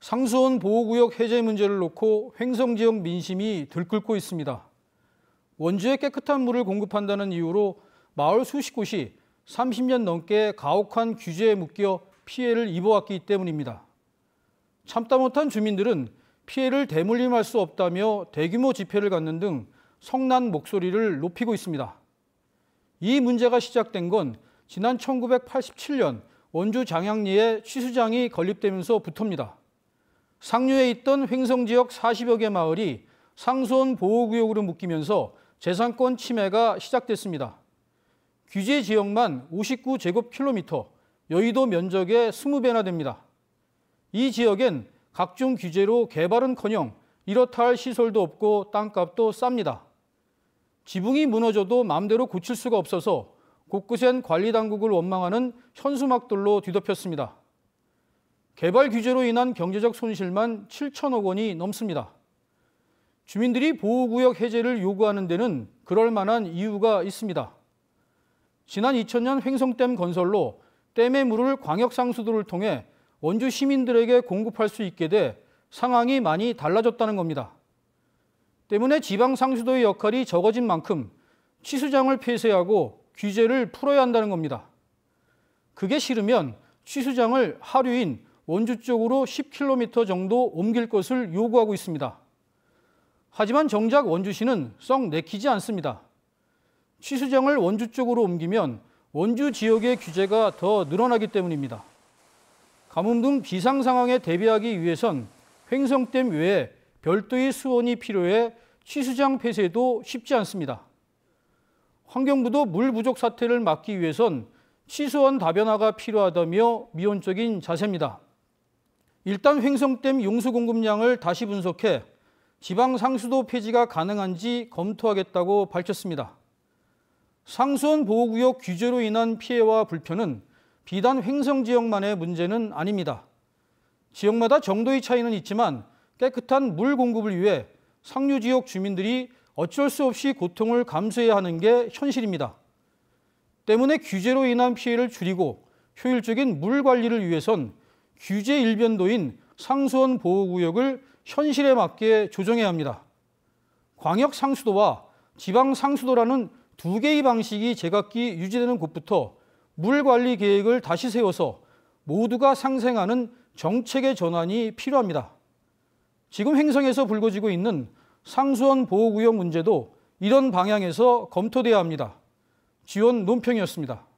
상수원 보호구역 해제 문제를 놓고 횡성 지역 민심이 들끓고 있습니다. 원주에 깨끗한 물을 공급한다는 이유로 마을 수십 곳이 30년 넘게 가혹한 규제에 묶여 피해를 입어왔기 때문입니다. 참다 못한 주민들은 피해를 대물림할 수 없다며 대규모 집회를 갖는 등 성난 목소리를 높이고 있습니다. 이 문제가 시작된 건 지난 1987년 원주 장양리에 취수장이 건립되면서부터입니다. 상류에 있던 횡성 지역 40여 개 마을이 상수원 보호구역으로 묶이면서 재산권 침해가 시작됐습니다. 규제 지역만 59제곱킬로미터, 여의도 면적의 20배나 됩니다. 이 지역엔 각종 규제로 개발은커녕 이렇다 할 시설도 없고 땅값도 쌉니다. 지붕이 무너져도 마음대로 고칠 수가 없어서 곳곳엔 관리당국을 원망하는 현수막들로 뒤덮였습니다. 개발 규제로 인한 경제적 손실만 7천억 원이 넘습니다. 주민들이 보호구역 해제를 요구하는 데는 그럴 만한 이유가 있습니다. 지난 2000년 횡성댐 건설로 댐의 물을 광역상수도를 통해 원주 시민들에게 공급할 수 있게 돼 상황이 많이 달라졌다는 겁니다. 때문에 지방상수도의 역할이 적어진 만큼 취수장을 폐쇄하고 규제를 풀어야 한다는 겁니다. 그게 싫으면 취수장을 하류인 원주 쪽으로 10km 정도 옮길 것을 요구하고 있습니다. 하지만 정작 원주시는 썩 내키지 않습니다. 취수장을 원주 쪽으로 옮기면 원주 지역의 규제가 더 늘어나기 때문입니다. 가뭄 등 비상 상황에 대비하기 위해선 횡성댐 외에 별도의 수원이 필요해 취수장 폐쇄도 쉽지 않습니다. 환경부도 물 부족 사태를 막기 위해선 취수원 다변화가 필요하다며 미온적인 자세입니다. 일단 횡성댐 용수 공급량을 다시 분석해 지방 상수도 폐지가 가능한지 검토하겠다고 밝혔습니다. 상수원 보호구역 규제로 인한 피해와 불편은 비단 횡성 지역만의 문제는 아닙니다. 지역마다 정도의 차이는 있지만 깨끗한 물 공급을 위해 상류 지역 주민들이 어쩔 수 없이 고통을 감수해야 하는 게 현실입니다. 때문에 규제로 인한 피해를 줄이고 효율적인 물 관리를 위해선 규제 일변도인 상수원 보호구역을 현실에 맞게 조정해야 합니다. 광역 상수도와 지방 상수도라는 두 개의 방식이 제각기 유지되는 곳부터 물 관리 계획을 다시 세워서 모두가 상생하는 정책의 전환이 필요합니다. 지금 행성에서 불거지고 있는 상수원 보호구역 문제도 이런 방향에서 검토돼야 합니다. 지원 논평이었습니다.